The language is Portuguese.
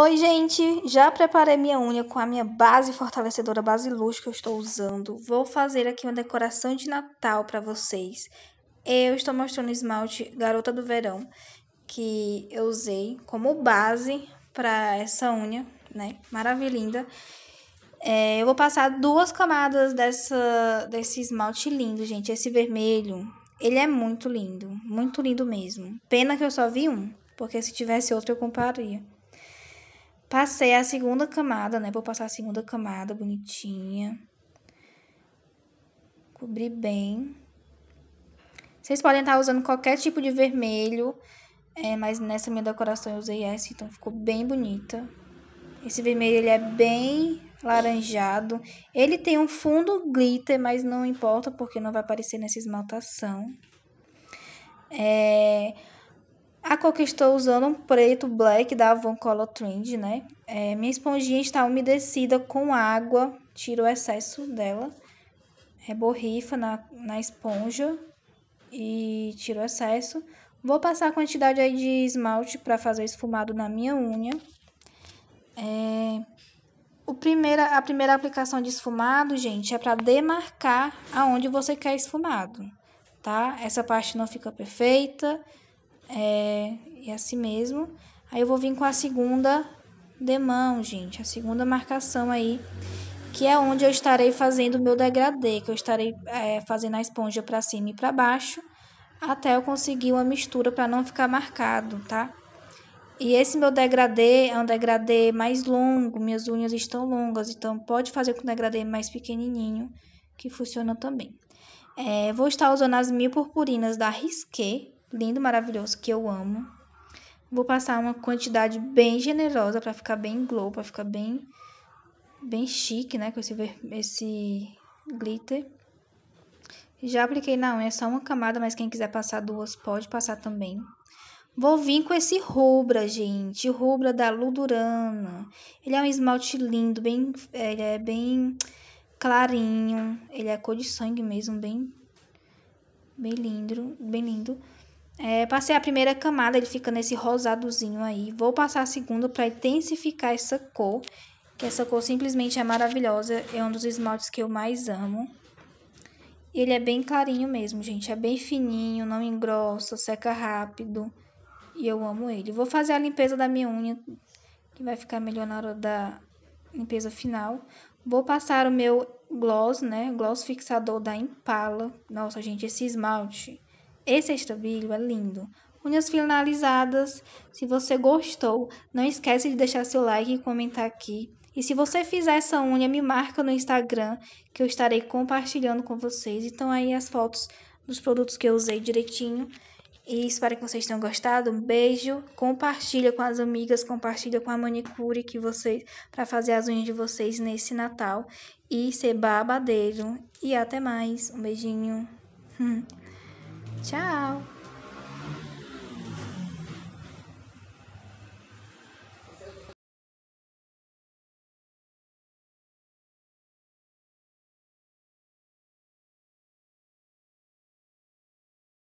Oi, gente! Já preparei minha unha com a minha base fortalecedora, base luz que eu estou usando. Vou fazer aqui uma decoração de Natal para vocês. Eu estou mostrando o esmalte Garota do Verão, que eu usei como base para essa unha, né? Maravilhinda. É, eu vou passar duas camadas dessa, desse esmalte lindo, gente. Esse vermelho, ele é muito lindo, muito lindo mesmo. Pena que eu só vi um, porque se tivesse outro eu compraria. Passei a segunda camada, né? Vou passar a segunda camada bonitinha. Cobri bem. Vocês podem estar usando qualquer tipo de vermelho, é, mas nessa minha decoração eu usei essa, então ficou bem bonita. Esse vermelho, ele é bem laranjado. Ele tem um fundo glitter, mas não importa, porque não vai aparecer nessa esmaltação. É, a que estou usando é um preto black da Avon Color Trend, né? É, minha esponjinha está umedecida com água, tiro o excesso dela, borrifa na, na esponja e tiro o excesso. Vou passar a quantidade aí de esmalte para fazer esfumado na minha unha. É... O primeira, a primeira aplicação de esfumado, gente, é para demarcar aonde você quer esfumado, tá? Essa parte não fica perfeita, é, é assim mesmo. Aí eu vou vir com a segunda demão, gente, a segunda marcação aí, que é onde eu estarei fazendo o meu degradê, que eu estarei é, fazendo a esponja para cima e para baixo, até eu conseguir uma mistura para não ficar marcado, tá? E esse meu degradê é um degradê mais longo, minhas unhas estão longas, então pode fazer com um degradê mais pequenininho, que funciona também. É, vou estar usando as mil purpurinas da Risqué, lindo, maravilhoso, que eu amo. Vou passar uma quantidade bem generosa para ficar bem glow, para ficar bem bem chique, né, com esse esse glitter. Já apliquei na unha só uma camada, mas quem quiser passar duas pode passar também. Vou vir com esse rubra, gente, rubra da Ludurana. Ele é um esmalte lindo, bem, é, ele é bem clarinho, ele é cor de sangue mesmo, bem bem lindo, bem lindo. É, passei a primeira camada, ele fica nesse rosadozinho aí. Vou passar a segunda para intensificar essa cor, que essa cor simplesmente é maravilhosa. É um dos esmaltes que eu mais amo. Ele é bem clarinho mesmo, gente. É bem fininho, não engrossa, seca rápido. E eu amo ele. Vou fazer a limpeza da minha unha, que vai ficar melhor na hora da limpeza final. Vou passar o meu gloss, né? Gloss fixador da Impala. Nossa, gente, esse esmalte esse estabilho é lindo. Unhas finalizadas. Se você gostou, não esquece de deixar seu like e comentar aqui. E se você fizer essa unha, me marca no Instagram, que eu estarei compartilhando com vocês. Então aí as fotos dos produtos que eu usei direitinho. E espero que vocês tenham gostado. Um beijo. Compartilha com as amigas, compartilha com a manicure que vocês para fazer as unhas de vocês nesse Natal e ser babadeiro. E até mais. Um beijinho. Hum. Tchau!